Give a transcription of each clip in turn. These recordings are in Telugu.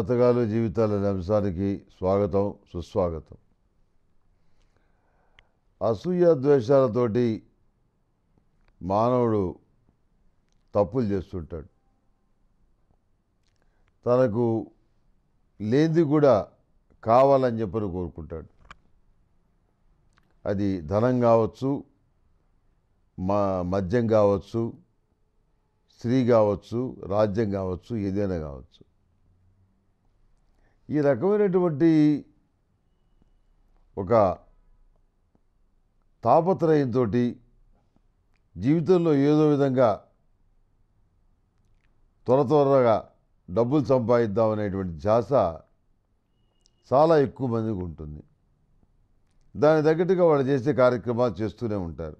జాతకాలు జీవితాల అంశానికి స్వాగతం సుస్వాగతం అసూయ ద్వేషాలతోటి మానవుడు తప్పులు చేస్తుంటాడు తనకు లేనిది కూడా కావాలని చెప్పని కోరుకుంటాడు అది ధనం కావచ్చు మా మద్యం కావచ్చు స్త్రీ కావచ్చు రాజ్యం కావచ్చు ఏదైనా కావచ్చు ఈ రకమైనటువంటి ఒక తాపత్రయంతో జీవితంలో ఏదో విధంగా త్వర త్వరగా డబ్బులు సంపాదిద్దాం అనేటువంటి ధ్యాస చాలా ఎక్కువ మందికి ఉంటుంది దాని తగ్గట్టుగా వాళ్ళు చేసే కార్యక్రమాలు చేస్తూనే ఉంటారు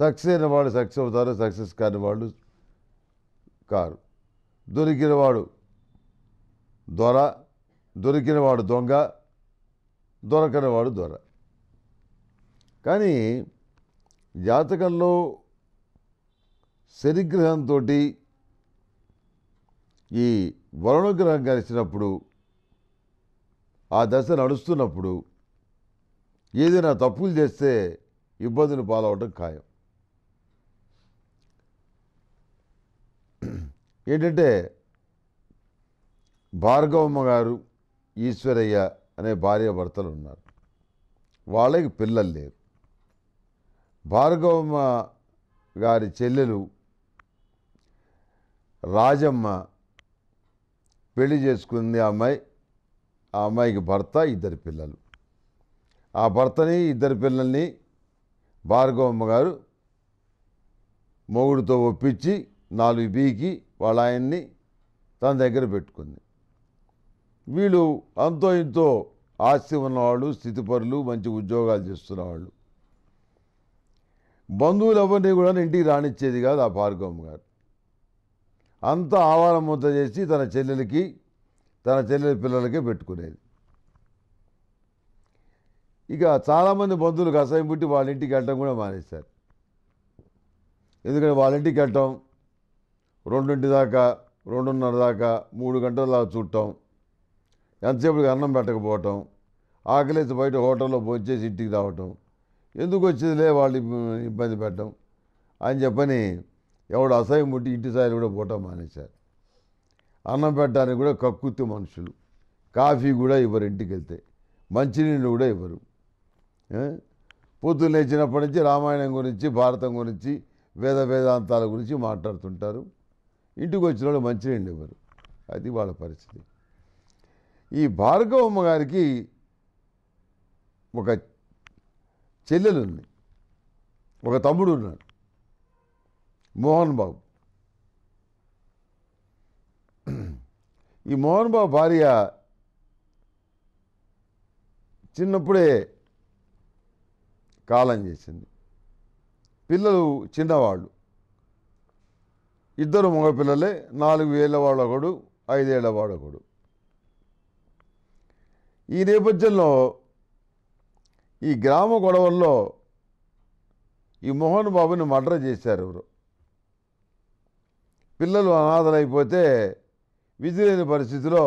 సక్సెస్ అయిన వాళ్ళు సక్సెస్ అవుతారు సక్సెస్ కాని వాళ్ళు కారు దొరికిన వాడు దొర దొరికినవాడు దొంగ దొరకనివాడు దొర కానీ జాతకంలో శనిగ్రహంతో ఈ వరుణగ్రహం కలిసినప్పుడు ఆ దశ నడుస్తున్నప్పుడు ఏదైనా తప్పులు చేస్తే ఇబ్బందులు పాలవటం ఖాయం ఏంటంటే భార్గవమ్మ గారు ఈశ్వరయ్య అనే భర్తలు ఉన్నారు వాళ్ళకి పిల్లలు లేరు భార్గవమ్మ గారి చెల్లెలు రాజమ్మ పెళ్లి చేసుకుంది ఆ అమ్మాయి ఆ అమ్మాయికి భర్త ఇద్దరు పిల్లలు ఆ భర్తని ఇద్దరు పిల్లల్ని భార్గవమ్మ గారు మొగుడితో ఒప్పించి నాలుగు బీకి వాళ్ళ ఆయన్ని తన దగ్గర పెట్టుకుంది వీళ్ళు అంతో ఇంతో ఆస్తి ఉన్నవాళ్ళు స్థితిపరులు మంచి ఉద్యోగాలు చేస్తున్నవాళ్ళు బంధువులు ఎవరిని కూడా ఇంటికి రానిచ్చేది కాదు ఆ భార్గవం గారు అంతా ముద్ద చేసి తన చెల్లెలకి తన చెల్లెల పిల్లలకే పెట్టుకునేది ఇక చాలామంది బంధువులు కసాయం పుట్టి వాళ్ళ ఇంటికి వెళ్ళటం కూడా మానేశారు ఎందుకంటే వాళ్ళ ఇంటికి వెళ్ళటం రెండింటి దాకా రెండున్నర దాకా మూడు గంటల దాకా చూడటం ఎంతసేపు అన్నం పెట్టకపోవటం ఆకలేసి బయట హోటల్లో భోంచేసి ఇంటికి రావటం ఎందుకు వచ్చేదిలే వాళ్ళు ఇబ్బంది పెట్టడం అని చెప్పని ఎవడు అసహ్యం పుట్టి ఇంటి సాయి కూడా పోవటం మానేశారు అన్నం పెట్టడానికి కూడా కక్కుత్తి మనుషులు కాఫీ కూడా ఇవ్వరు ఇంటికి వెళ్తే మంచినీళ్ళు కూడా ఇవ్వరు పొద్దున్న లేచినప్పటి నుంచి రామాయణం గురించి భారతం గురించి వేద వేదాంతాల గురించి మాట్లాడుతుంటారు ఇంటికి వచ్చిన వాళ్ళు మంచినీళ్ళు ఇవ్వరు అది వాళ్ళ పరిస్థితి ఈ భార్గవమ్మ గారికి ఒక చెల్లెలుంది ఒక తమ్ముడు ఉన్నాడు మోహన్ బాబు ఈ మోహన్ బాబు భార్య చిన్నప్పుడే కాలం చేసింది పిల్లలు చిన్నవాళ్ళు ఇద్దరు మగపిల్లలే నాలుగు ఏళ్ళ వాడు ఒకడు ఐదేళ్ల వాడు ఒకడు ఈ నేపథ్యంలో ఈ గ్రామ గొడవల్లో ఈ మోహన్ బాబుని మర్డర్ చేశారు ఎవరు పిల్లలు అనాథలైపోతే విధి లేని పరిస్థితిలో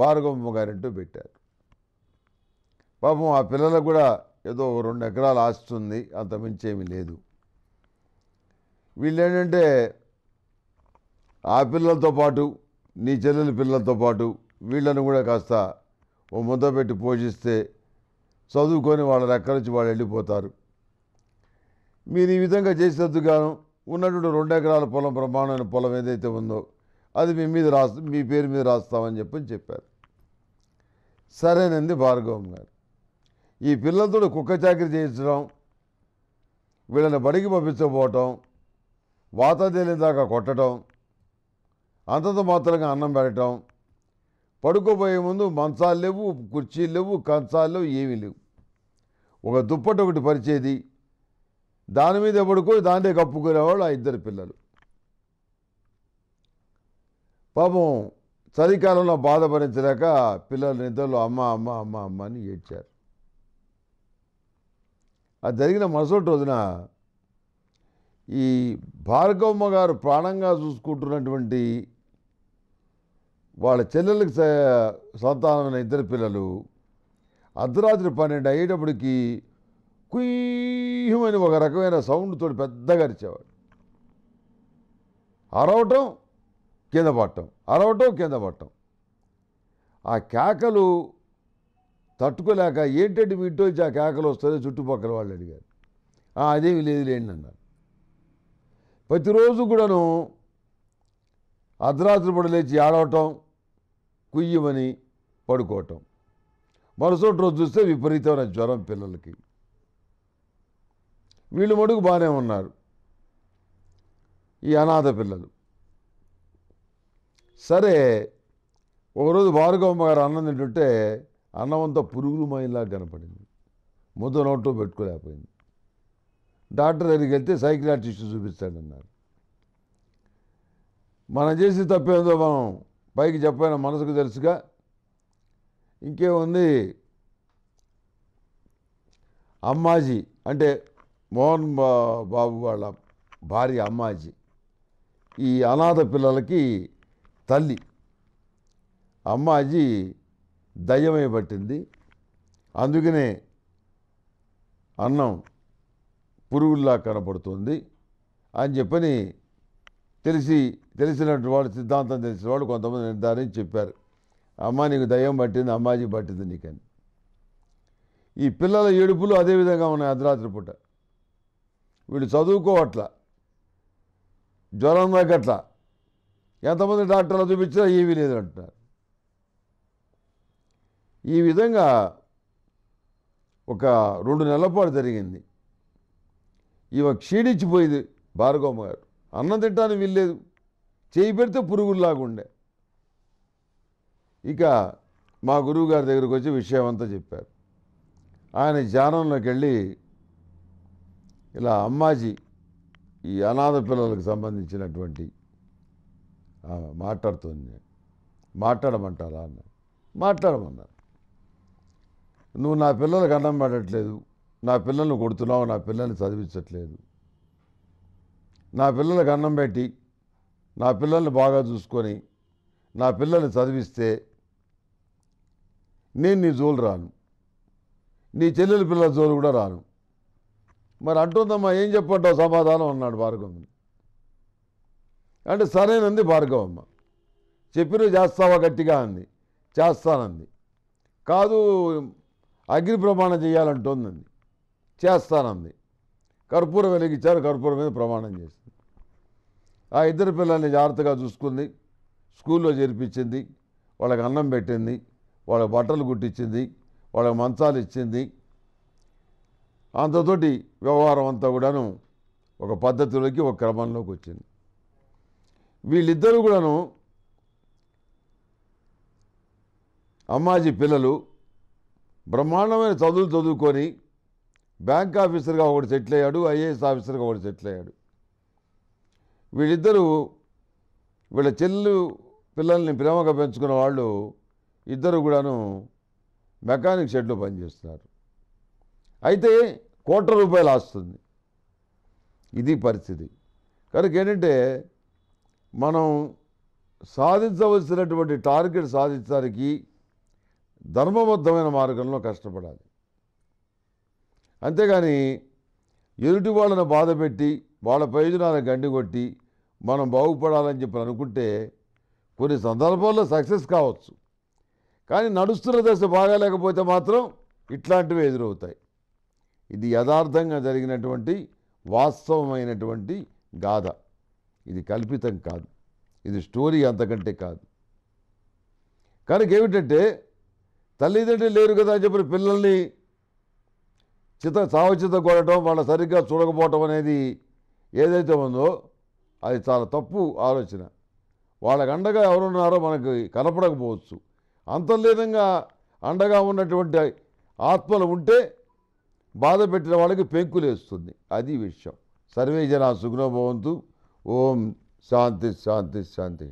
భార్గవమ్మ గారింటూ పెట్టారు పాపం ఆ పిల్లలకు కూడా ఏదో రెండు ఎకరాలు ఆస్తుంది అంత మించేమీ లేదు వీళ్ళు ఏంటంటే ఆ పిల్లలతో పాటు నీ చెల్లెల పిల్లలతో పాటు వీళ్ళను కూడా కాస్త ఓ ముద్ద పెట్టి పోషిస్తే చదువుకొని వాళ్ళ రెక్క నుంచి వాళ్ళు వెళ్ళిపోతారు మీరు ఈ విధంగా గాను ఉన్నటువంటి రెండు ఎకరాల పొలం ప్రమాణమైన పొలం ఏదైతే ఉందో అది మీ మీద రాస్తా మీ పేరు మీద రాస్తామని చెప్పని చెప్పారు సరేనంది భార్గవం గారు ఈ పిల్లలతో కుక్క చాకరీ చేయించడం వీళ్ళని బడికి పంపించకపోవటం వాతా తేలిన దాకా కొట్టడం అంతంత మాత్రంగా అన్నం పెట్టడం పడుకోబోయే ముందు మంచాలు లేవు కుర్చీలు లేవు కంచాలు లేవు ఏమీ లేవు ఒక దుప్పటి ఒకటి పరిచేది దాని మీద పడుకో దాంట్లో కప్పుకునేవాళ్ళు ఆ ఇద్దరు పిల్లలు పాపం చలికాలంలో బాధ భరించలేక పిల్లలు నిద్రలో అమ్మ అమ్మ అమ్మ అమ్మ అని ఏడ్చారు అది జరిగిన మరుసటి రోజున ఈ భార్గవమ్మ గారు ప్రాణంగా చూసుకుంటున్నటువంటి వాళ్ళ చెల్లెలకు సంతానమైన ఇద్దరు పిల్లలు అర్ధరాత్రి పన్నెండు అయ్యేటప్పటికి కుయ్యమని ఒక రకమైన సౌండ్తో పెద్దగా అరిచేవాడు అరవటం కింద పట్టం అరవటం కింద పట్టం ఆ కేకలు తట్టుకోలేక ఏంటంటే మీటో వచ్చి ఆ కేకలు వస్తుంది చుట్టుపక్కల వాళ్ళు అడిగారు అదేమి లేదు లేండి అన్నారు ప్రతిరోజు కూడాను అర్ధరాత్రి పూట లేచి ఆడవటం కుయ్యమని పడుకోవటం మరుసటి రోజు చూస్తే విపరీతమైన జ్వరం పిల్లలకి వీళ్ళు మడుగు బాగానే ఉన్నారు ఈ అనాథ పిల్లలు సరే ఒకరోజు భార్గవమ్మ గారు అన్నం తింటుంటే అన్నమంతా పురుగులు మైలా కనపడింది ముద్ద నోట్లో పెట్టుకోలేకపోయింది డాక్టర్ దగ్గరికి వెళ్తే సైకిలాట్రిస్ట్ చూపిస్తాడన్నారు మనం చేసి తప్పేందో మనం పైకి చెప్పిన మనసుకు తెలుసుగా ఇంకేముంది అమ్మాజీ అంటే మోహన్ బాబు వాళ్ళ భార్య అమ్మాజీ ఈ అనాథ పిల్లలకి తల్లి అమ్మాజీ దయ్యమై పట్టింది అందుకనే అన్నం పురుగుల్లా కనపడుతుంది అని చెప్పని తెలిసి తెలిసినటువంటి వాడు సిద్ధాంతం తెలిసిన వాళ్ళు కొంతమంది నిర్ధారించి చెప్పారు అమ్మ నీకు దయ్యం పట్టింది అమ్మాజీ పట్టింది నీకని ఈ పిల్లల ఏడుపులు అదేవిధంగా ఉన్నాయి అర్ధరాత్రి పూట వీళ్ళు చదువుకోవట్ల జ్వరం తగ్గట్ల ఎంతమంది డాక్టర్లు చూపించినా ఏమీ లేదు అంటున్నారు ఈ విధంగా ఒక రెండు నెలల పాటు జరిగింది ఇవ క్షీణించిపోయింది భార్గవమ్మ గారు అన్నం తింటానికి వీల్లేదు చేయి పెడితే పురుగుల్లాగుండే ఇక మా గురువు గారి దగ్గరకు వచ్చి విషయం అంతా చెప్పారు ఆయన ధ్యానంలోకి వెళ్ళి ఇలా అమ్మాజీ ఈ అనాథ పిల్లలకు సంబంధించినటువంటి మాట్లాడుతుంది మాట్లాడమంటారా అన్న మాట్లాడమన్నారు నువ్వు నా పిల్లలకు అన్నం పెట్టట్లేదు నా పిల్లల్ని కొడుతున్నావు నా పిల్లల్ని చదివించట్లేదు నా పిల్లలకు అన్నం పెట్టి నా పిల్లల్ని బాగా చూసుకొని నా పిల్లల్ని చదివిస్తే నేను నీ జోలు రాను నీ చెల్లెల పిల్లల జోలు కూడా రాను మరి అంటుందమ్మా ఏం చెప్పంటావు సమాధానం అన్నాడు భార్గవని అంటే సరైనంది భార్గవమ్మ చెప్పిన చేస్తావా గట్టిగా అంది చేస్తానంది కాదు అగ్ని ప్రమాణం చేయాలంటుందండి చేస్తానంది కర్పూరం వెలిగించారు కర్పూరం మీద ప్రమాణం చేసింది ఆ ఇద్దరు పిల్లల్ని జాగ్రత్తగా చూసుకుంది స్కూల్లో చేర్పించింది వాళ్ళకి అన్నం పెట్టింది వాళ్ళ బట్టలు కుట్టించింది వాళ్ళకి మంచాలు ఇచ్చింది అంతతోటి వ్యవహారం అంతా కూడాను ఒక పద్ధతిలోకి ఒక క్రమంలోకి వచ్చింది వీళ్ళిద్దరూ కూడాను అమ్మాజీ పిల్లలు బ్రహ్మాండమైన చదువులు చదువుకొని బ్యాంక్ ఆఫీసర్గా ఒకటి సెటిల్ అయ్యాడు ఐఏఎస్ ఆఫీసర్గా ఒకటి సెటిల్ అయ్యాడు వీళ్ళిద్దరూ వీళ్ళ చెల్లు పిల్లల్ని ప్రేమగా పెంచుకున్న వాళ్ళు ఇద్దరు కూడాను మెకానిక్ షెడ్లో పనిచేస్తున్నారు అయితే కోట్ల రూపాయలు ఆస్తుంది ఇది పరిస్థితి కనుక ఏంటంటే మనం సాధించవలసినటువంటి టార్గెట్ సాధించడానికి ధర్మబద్ధమైన మార్గంలో కష్టపడాలి అంతేగాని ఎదుటి వాళ్ళను బాధపెట్టి వాళ్ళ ప్రయోజనాలకు గండి కొట్టి మనం బాగుపడాలని చెప్పి అనుకుంటే కొన్ని సందర్భాల్లో సక్సెస్ కావచ్చు కానీ నడుస్తున్న దశ బాగాలేకపోతే మాత్రం ఇట్లాంటివి ఎదురవుతాయి ఇది యథార్థంగా జరిగినటువంటి వాస్తవమైనటువంటి గాథ ఇది కల్పితం కాదు ఇది స్టోరీ అంతకంటే కాదు కనుక ఏమిటంటే తల్లిదండ్రులు లేరు కదా అని చెప్పిన పిల్లల్ని చిత చావచిత కొడటం వాళ్ళ సరిగ్గా చూడకపోవటం అనేది ఏదైతే ఉందో అది చాలా తప్పు ఆలోచన వాళ్ళకి అండగా ఎవరున్నారో మనకి కనపడకపోవచ్చు అంతర్లీనంగా అండగా ఉన్నటువంటి ఆత్మలు ఉంటే బాధ పెట్టిన వాళ్ళకి పెంకులేస్తుంది అది విషయం సర్వే జనా సుగుణభవంతు ఓం శాంతి శాంతి శాంతి